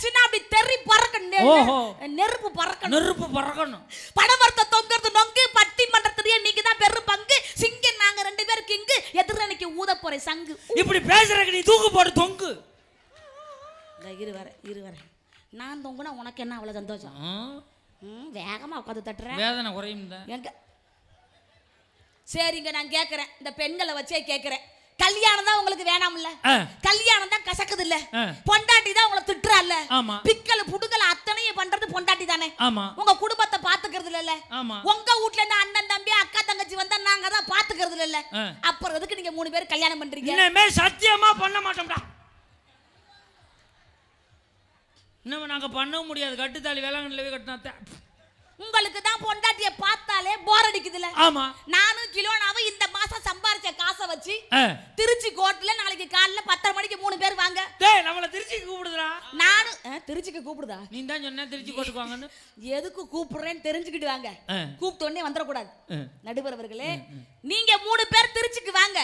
இறங்கியாச்சுன்னா அப்படி தெறி பறக்கணும் ஓஹோ நெருப்பு பறக்கணும் நெருப்பு பறக்கணும் படவர்த்த தொங்குறது நொங்கு பட்டி மன்றத்துலயே நீங்க தான் பெரு பங்கு சிங்கம் நாங்க ரெண்டு பேருக்கு இங்கு எதிரனைக்கு ஊத போறேன் சங்கு இப்படி பேசுறதுக்கு நீ தூக்கு போடு தொங்கு இரு வர நான் தொங்குனா உனக்கு என்ன அவ்வளவு சந்தோஷம் வேகமா உட்காந்து தட்டுறேன் வேதனை குறையும் எங்க சரிங்க நான் கேட்குறேன் இந்த பெண்களை வச்சே கேட்குறேன் கல்யாணம் தான் உங்களுக்கு வேணாம்ல கல்யாணம் தான் கசக்குது இல்ல பொண்டாட்டி தான் உங்களை திட்டுறால பிக்கல் புடுக்கல் அத்தனையும் பண்றது பொண்டாட்டி தானே உங்க குடும்பத்தை பாத்துக்கிறது இல்ல உங்க வீட்ல இருந்து அண்ணன் தம்பி அக்கா தங்கச்சி வந்தா நாங்க தான் பாத்துக்கிறது இல்ல அப்புறம் எதுக்கு நீங்க மூணு பேர் கல்யாணம் பண்றீங்க இனிமே சத்தியமா பண்ண மாட்டோம்டா இன்னும் நாங்க பண்ணவும் முடியாது கட்டுத்தாலி வேளாங்கண்ணில கட்டினா உங்களுக்கு தான் பொண்டாட்டிய பார்த்தாலே போர் அடிக்குதுல ஆமா நானும் கிலோ வச்சு திருச்சி கோட்ல நாளைக்கு காலைல பத்தரை மணிக்கு மூணு பேர் வாங்க டேய் நம்மள திருச்சிக்கு கூப்பிடுதா நானு திருச்சிக்கு கூப்பிடுதா நீ தான் சொன்ன திருச்சி கோட்டுக்கு வாங்கன்னு எதுக்கு கூப்பிடுறேன்னு தெரிஞ்சுக்கிட்டு வாங்க கூப்பிட்ட உடனே கூடாது நடுவர் அவர்களே நீங்க மூணு பேர் திருச்சிக்கு வாங்க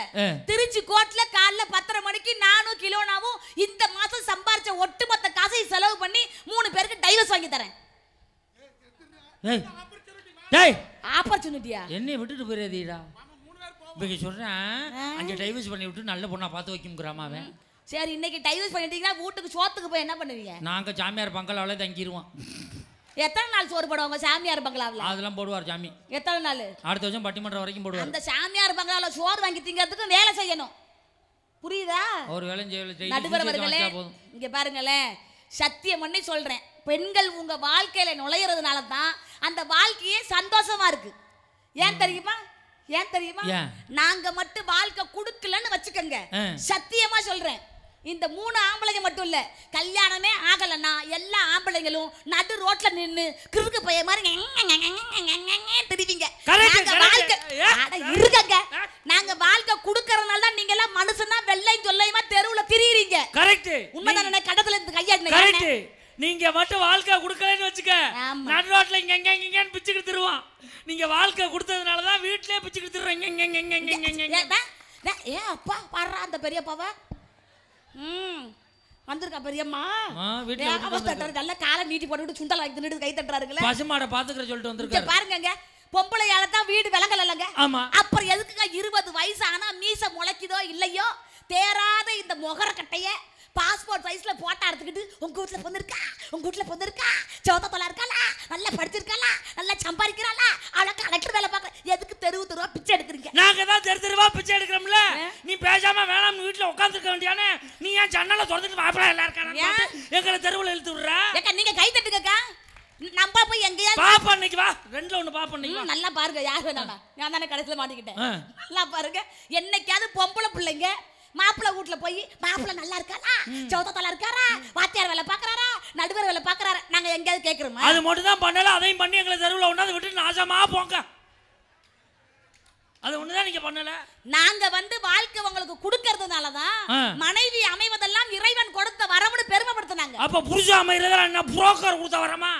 திருச்சி கோட்ல காலைல பத்தரை மணிக்கு நானும் கிலோனாவும் இந்த மாசம் சம்பாரிச்ச ஒட்டுமொத்த காசை செலவு பண்ணி மூணு பேருக்கு டைவர்ஸ் வாங்கி தரேன் டேய் ஆப்பர்ச்சுனிட்டியா என்னை விட்டுட்டு போயிடாதீடா இப்போ சொல்கிறேன் அங்கே டைவர்ஸ் பண்ணி விட்டு நல்ல பொண்ணாக பார்த்து வைக்கும்ங்கிறாமா அவன் சரி இன்னைக்கு டைவர்ஸ் பண்ணிட்டீங்கன்னா வீட்டுக்கு சோத்துக்கு போய் என்ன பண்ணுவீங்க நாங்கள் ஜாமியார் பங்களாவில் தங்கிடுவோம் எத்தனை நாள் சோறு போடுவாங்க சாமியார் பங்களாவில் அதெல்லாம் போடுவார் சாமி எத்தனை நாள் அடுத்த வருஷம் பட்டிமன்றம் வரைக்கும் போடுவார் அந்த சாமியார் பங்களாவில் சோறு வாங்கி திங்கிறதுக்கு வேலை செய்யணும் புரியுதா ஒரு வேலை செய்ய நடுவரவர்களே இங்கே பாருங்களேன் சத்தியம் பண்ணி சொல்கிறேன் பெண்கள் உங்கள் வாழ்க்கையில் நுழையிறதுனால தான் அந்த வாழ்க்கையே சந்தோஷமாக இருக்குது ஏன் தெரியுமா ஏன் தெரியுமா நாங்க மட்டும் வாழ்க்கை கொடுக்கலன்னு வச்சுக்கோங்க சத்தியமா சொல்றேன் இந்த மூணு ஆம்பளைங்க மட்டும் இல்ல கல்யாணமே ஆகலன்னா எல்லா ஆம்பளைங்களும் நடு ரோட்ல நின்னு கிறுக்கு பைய மாதிரி தெரிவிங்க நாங்க வாழ்க்கை இருக்கங்க நாங்க வாழ்க்கை குடுக்கறனால தான் நீங்க எல்லாம் மனுஷனா வெள்ளையும் தொல்லையுமா தெருவுல திரியுறீங்க கரெக்ட் உண்மைதானே கடத்துல இருந்து கையாடுங்க நீங்க மட்டும் வாழ்க்கை கொடுக்கலன்னு வச்சுக்க நடு ரோட்ல இங்க எங்க பிச்சுக்கிட்டு தருவான் நீங்க வாழ்க்கை கொடுத்ததுனாலதான் தலையை பிச்சு ஏ அப்பா பாடுறா அந்த பெரியப்பாவ ம் வந்திருக்கா பெரியம்மா வீட்டுல நல்ல காலை நீட்டி போட்டுட்டு சுண்டல் வாங்கி தின்னுட்டு கை தட்டுறாருங்களே பசுமாடை பாத்துக்கிற சொல்லிட்டு வந்திருக்காரு பாருங்க பொம்பளையால தான் வீடு விலங்கல் இல்லைங்க ஆமா அப்புறம் எதுக்குங்க இருபது வயசு ஆனா மீச முளைக்குதோ இல்லையோ தேராத இந்த முகரக்கட்டைய பாஸ்போர்ட் சைஸ்ல போட்டா எடுத்துக்கிட்டு உங்க வீட்டுல பொண்ணு இருக்கா உங்க வீட்டுல பொண்ணு இருக்கா சோத்த தொலை இருக்காளா நல்லா படிச்சிருக்காளா நல்லா சம்பாதிக்கிறாளா அவளை கலெக்டர் வேலை பார்க்க எதுக்கு தெருவு தெருவா பிச்சை எடுக்கிறீங்க நாங்க தான் தெரு தெருவா பிச்சை எடுக்கிறோம்ல நீ பேசாம வேணாம் வீட்டுல உட்காந்துருக்க வேண்டியானே நீ ஏன் ஜன்னல திறந்துட்டு வாப்பா எல்லாம் இருக்கானா எங்களை தெருவில் இழுத்து விடுறா நீங்க கை தட்டுக்கக்கா நம்ம போய் எங்கேயாவது பாப்பா இன்னைக்கு வா ரெண்டுல ஒண்ணு பாப்பா இன்னைக்கு நல்லா பாருங்க யார் வேணாம் நான் தானே கடைசியில மாட்டிக்கிட்டேன் நல்லா பாருங்க என்னைக்காவது பொம்பளை பிள்ளைங்க மாப்பிள்ளை வீட்டுல போய் மாப்பிள்ளை நல்லா இருக்காரா சௌத்தத்தால இருக்காரா வாத்தியார் வேலை பாக்குறாரா நடுவர் வேலை பாக்குறாரா நாங்க எங்கேயாவது கேட்கிறோமா அது மட்டும் தான் பண்ணல அதையும் பண்ணி எங்களை தெருவில் ஒன்றாவது விட்டு நாசமா போங்க அது ஒண்ணுதான் நீங்க பண்ணல நாங்க வந்து வாழ்க்கை உங்களுக்கு கொடுக்கறதுனாலதான் மனைவி அமைவதெல்லாம் இறைவன் கொடுத்த வரம்னு பெருமைப்படுத்தினாங்க அப்ப புருஷ அமைறதெல்லாம் என்ன புரோக்கர் கொடுத்த வரமா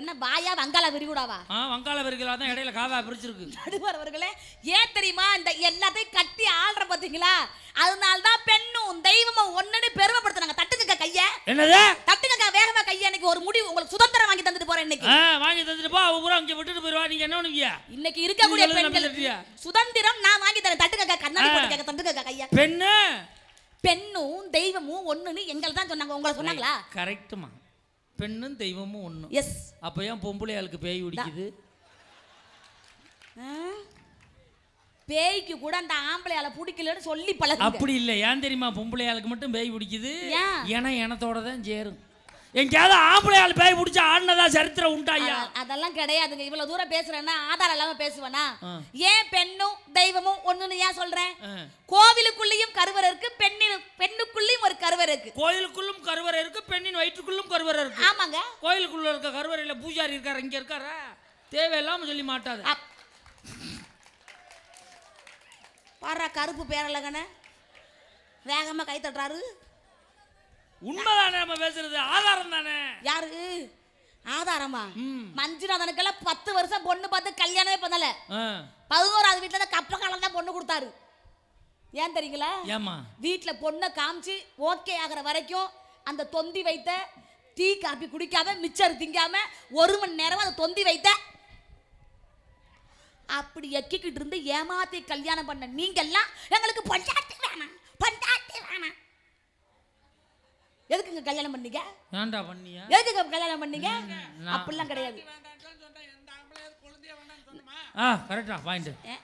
என்ன பாயா வங்காள விரிகுடாவா ஆ வங்காள விரிகுடா தான் இடையில காவா பிரிச்சிருக்கு நடுவர் அவர்களே ஏன் தெரியுமா இந்த எல்லாத்தையும் கட்டி ஆள்ற பாத்தீங்களா அதனால தான் பெண்ணும் தெய்வமும் ஒண்ணுன்னு பெருமைப்படுத்துறாங்க தட்டுங்க கைய என்னது தட்டுங்க வேகமா கைய இன்னைக்கு ஒரு முடிவு உங்களுக்கு சுதந்திரம் வாங்கி தந்துட்டு போறேன் இன்னைக்கு வாங்கி தந்துட்டு போ அவ பூரா இங்க விட்டுட்டு போயிடுவா நீங்க என்ன பண்ணுவீங்க இன்னைக்கு இருக்கக்கூடிய பெண்கள் சுதந்திரம் நான் வாங்கி தரேன் தட்டுங்க கண்ணாடி போட்டுக்க தட்டுங்க கைய பெண்ணு பெண்ணும் தெய்வமும் ஒன்னுன்னு எங்களை தான் சொன்னாங்க உங்களை சொன்னாங்களா கரெக்ட்டுமா பெண்ணும் தெய்வமும் ஒன்று எஸ் அப்போ ஏன் ஆளுக்கு பேய் பிடிக்குது பேய்க்கு கூட அந்த ஆம்பளை ஆளை பிடிக்கலன்னு சொல்லி பழக அப்படி இல்லை ஏன் தெரியுமா பொம்பளையாளுக்கு மட்டும் பேய் பிடிக்குது ஏன்னா இனத்தோட தான் சேரும் எங்கேயாவது ஆம்பளை ஆள் பேய் பிடிச்ச ஆடினதா சரித்திரம் உண்டாயா அதெல்லாம் கிடையாதுங்க இவ்வளவு தூரம் பேசுறேன்னா ஆதாரம் இல்லாம பேசுவேனா ஏன் பெண்ணும் பொண்ணுன்னு ஏன் சொல்றேன் கோவிலுக்குள்ளேயும் கருவறை இருக்கு பெண்ணின் பெண்ணுக்குள்ளேயும் ஒரு கருவறை இருக்கு கோயிலுக்குள்ளும் கருவறை இருக்கு பெண்ணின் வயிற்றுக்குள்ளும் கருவறை இருக்கு ஆமாங்க கோயிலுக்குள்ள இருக்க கருவறையில பூஜாரி இருக்காரு இங்க இருக்காரா தேவையில்லாம சொல்லி மாட்டாது பாரு கருப்பு பேரழகன வேகமா கை தட்டுறாரு உண்மைதானே நம்ம பேசுறது ஆதாரம் தானே யாரு ஆதாரமா மஞ்சுநாதனுக்கெல்லாம் பத்து வருஷம் பொண்ணு பார்த்து கல்யாணமே பண்ணல பதினோராவது வீட்டுல கப்பக்கால கொடுத்தாரு ஏன் தெரியுங்களா ஏமா வீட்ல பொண்ணை காமிச்சு ஓகே ஆகிற வரைக்கும் அந்த தொந்தி வைத்த டீ காபி குடிக்காம மிச்சர் திங்காம ஒரு மணி நேரம் அதை தொந்தி வைத்த அப்படி எக்கிக்கிட்டு இருந்து ஏமாத்தி கல்யாணம் பண்ண நீங்க எல்லாம் எங்களுக்கு பொண்டாட்டி வேணாம் பொண்டாட்டி வேணாம் எதுக்குங்க கல்யாணம் பண்ணீங்க ஏன்டா பண்ணியா எதுக்கு கல்யாணம் பண்ணீங்க அப்படிலாம் கிடையாது ஆ கரெக்டா பாயிண்ட்